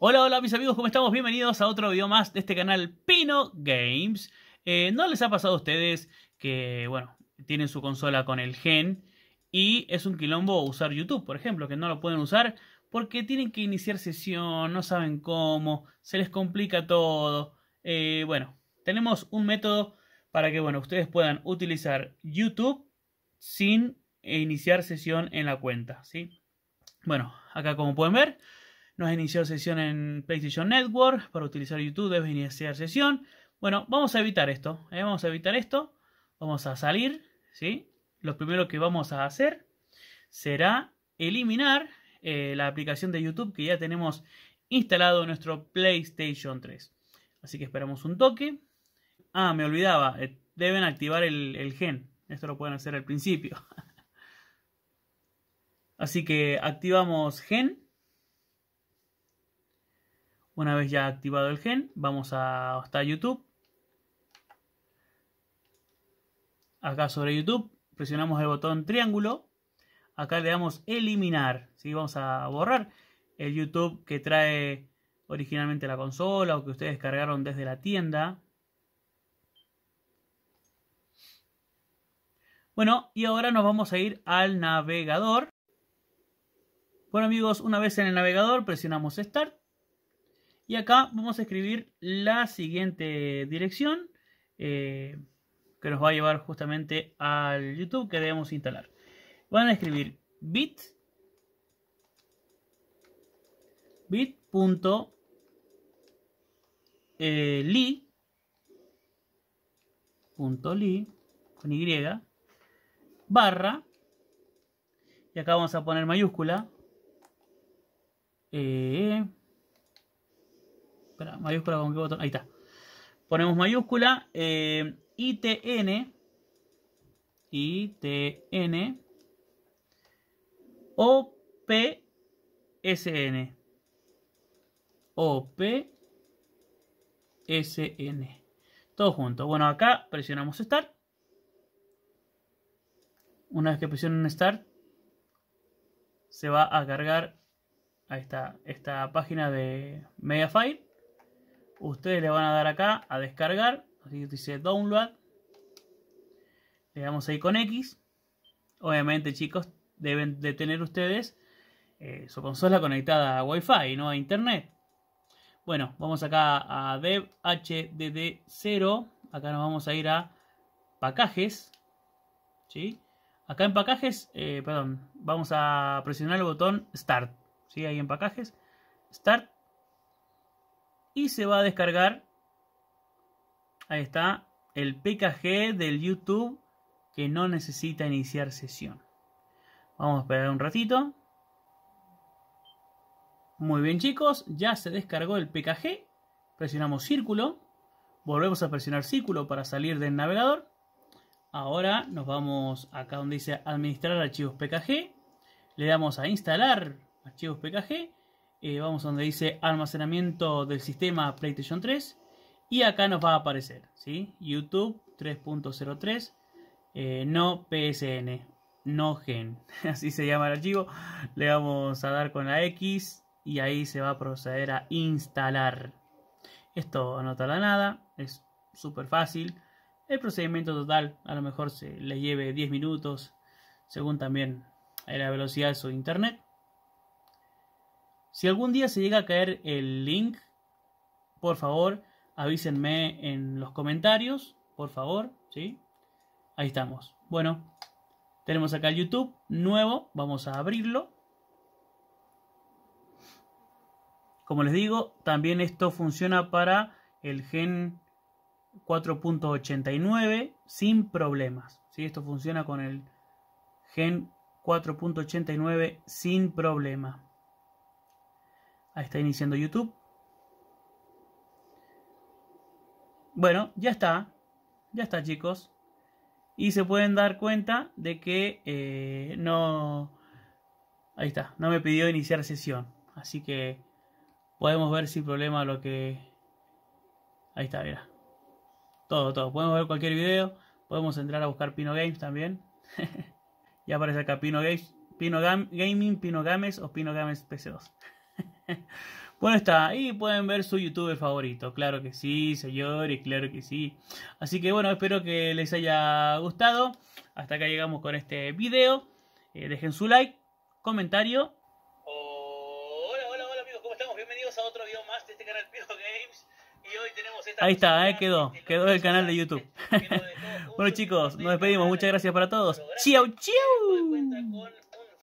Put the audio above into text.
Hola, hola mis amigos, ¿cómo estamos? Bienvenidos a otro video más de este canal Pino Games. Eh, ¿No les ha pasado a ustedes que, bueno, tienen su consola con el gen y es un quilombo usar YouTube, por ejemplo, que no lo pueden usar porque tienen que iniciar sesión, no saben cómo, se les complica todo? Eh, bueno, tenemos un método para que, bueno, ustedes puedan utilizar YouTube sin iniciar sesión en la cuenta, ¿sí? Bueno, acá como pueden ver no ha iniciado sesión en PlayStation Network. Para utilizar YouTube debes iniciar sesión. Bueno, vamos a evitar esto. ¿eh? Vamos a evitar esto. Vamos a salir. ¿sí? Lo primero que vamos a hacer será eliminar eh, la aplicación de YouTube que ya tenemos instalado en nuestro PlayStation 3. Así que esperamos un toque. Ah, me olvidaba. Eh, deben activar el gen. Esto lo pueden hacer al principio. Así que activamos gen. Una vez ya activado el gen, vamos a, hasta YouTube. Acá sobre YouTube presionamos el botón triángulo. Acá le damos eliminar. Vamos a borrar el YouTube que trae originalmente la consola o que ustedes cargaron desde la tienda. Bueno, y ahora nos vamos a ir al navegador. Bueno amigos, una vez en el navegador presionamos Start y acá vamos a escribir la siguiente dirección eh, que nos va a llevar justamente al YouTube que debemos instalar. Van a escribir bit bit.ly eh, con Y barra y acá vamos a poner mayúscula eh, Espera, mayúscula con qué botón. Ahí está. Ponemos mayúscula. Eh, ITN. ITN. OPSN. OPSN. Todo junto. Bueno, acá presionamos Start. Una vez que presionen Start, se va a cargar a esta, esta página de Mediafire ustedes le van a dar acá a descargar, así dice download, le damos ahí con X, obviamente chicos deben de tener ustedes eh, su consola conectada a Wi-Fi, no a Internet. Bueno, vamos acá a dev hdd0, acá nos vamos a ir a pacajes, ¿sí? Acá en pacajes, eh, perdón, vamos a presionar el botón Start, ¿sí? Ahí en pacajes, Start, y se va a descargar, ahí está, el PKG del YouTube que no necesita iniciar sesión. Vamos a esperar un ratito. Muy bien chicos, ya se descargó el PKG, presionamos círculo, volvemos a presionar círculo para salir del navegador. Ahora nos vamos acá donde dice administrar archivos PKG, le damos a instalar archivos PKG eh, vamos donde dice almacenamiento del sistema PlayStation 3 y acá nos va a aparecer, ¿sí? YouTube 3.03, eh, no PSN, no gen, así se llama el archivo, le vamos a dar con la X y ahí se va a proceder a instalar. Esto no tarda nada, es súper fácil. El procedimiento total a lo mejor se le lleve 10 minutos, según también la velocidad de su internet. Si algún día se llega a caer el link, por favor, avísenme en los comentarios, por favor, ¿sí? Ahí estamos. Bueno, tenemos acá el YouTube nuevo, vamos a abrirlo. Como les digo, también esto funciona para el Gen 4.89 sin problemas. ¿sí? Esto funciona con el Gen 4.89 sin problemas. Ahí está iniciando YouTube. Bueno, ya está. Ya está, chicos. Y se pueden dar cuenta de que eh, no... Ahí está. No me pidió iniciar sesión. Así que podemos ver sin problema lo que... Ahí está, mira. Todo, todo. Podemos ver cualquier video. Podemos entrar a buscar Pino Games también. ya aparece acá Pino Games. Pino Gaming, Pino Games o Pino Games PC2. Bueno, está, ahí pueden ver su youtuber favorito, claro que sí, señores, claro que sí. Así que bueno, espero que les haya gustado. Hasta acá llegamos con este video. Eh, dejen su like, comentario. Hola, hola, hola amigos, ¿cómo estamos? Bienvenidos a otro video más de este canal Pio Games. Y hoy tenemos esta... Ahí está, eh, quedó, quedó el canal de YouTube. bueno chicos, este nos despedimos, muchas gracias para todos. Chau, chau.